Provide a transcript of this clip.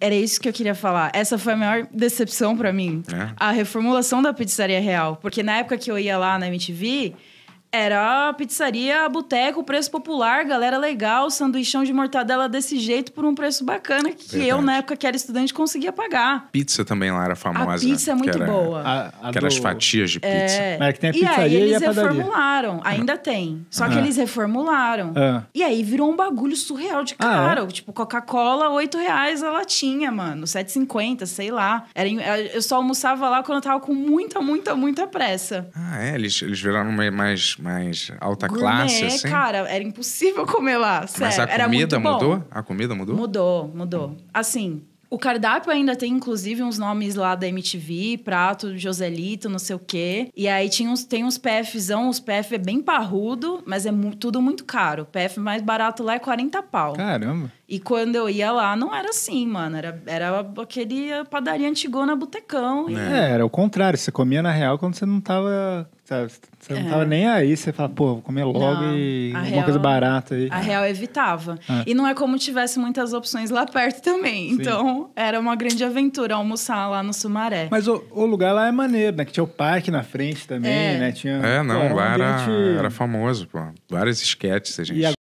Era isso que eu queria falar. Essa foi a maior decepção para mim. É. A reformulação da pizzaria real. Porque na época que eu ia lá na MTV, era pizzaria, boteco, preço popular, galera legal, sanduichão de mortadela desse jeito por um preço bacana que Verdade. eu, na época que era estudante, conseguia pagar. Pizza também lá era famosa. A pizza é muito era, boa. A, a aquelas do... fatias de pizza. É, é que tem a pizzaria e aí eles e a reformularam. Ah. Ainda ah. tem. Só que ah. eles reformularam. Ah. E aí virou um bagulho surreal de ah, caro. É? Tipo, Coca-Cola, oito reais a latinha, mano. cinquenta, sei lá. Era, eu só almoçava lá quando eu tava com muita, muita, muita pressa. Ah, é? Eles, eles viraram mais mais alta Gourmet, classe, assim? cara, era impossível comer lá, sério. Mas a comida mudou? A comida mudou? Mudou, mudou. Assim, o cardápio ainda tem, inclusive, uns nomes lá da MTV, prato, Joselito, não sei o quê. E aí tinha uns, tem uns PFzão, os PF é bem parrudo, mas é mu tudo muito caro. O PF mais barato lá é 40 pau. Caramba. E quando eu ia lá, não era assim, mano. Era, era aquele padaria antigona, botecão. É. E... é, era o contrário. Você comia, na real, quando você não tava... Sabe, você não é. tava nem aí. Você fala, pô, vou comer logo não, e alguma real, coisa barata. aí. A real evitava. É. E não é como tivesse muitas opções lá perto também. Sim. Então, era uma grande aventura almoçar lá no Sumaré. Mas o, o lugar lá é maneiro, né? Que tinha o parque na frente também, é. né? Tinha, é, não, pô, era, um ambiente... era, era famoso, pô. Vários esquetes, a gente...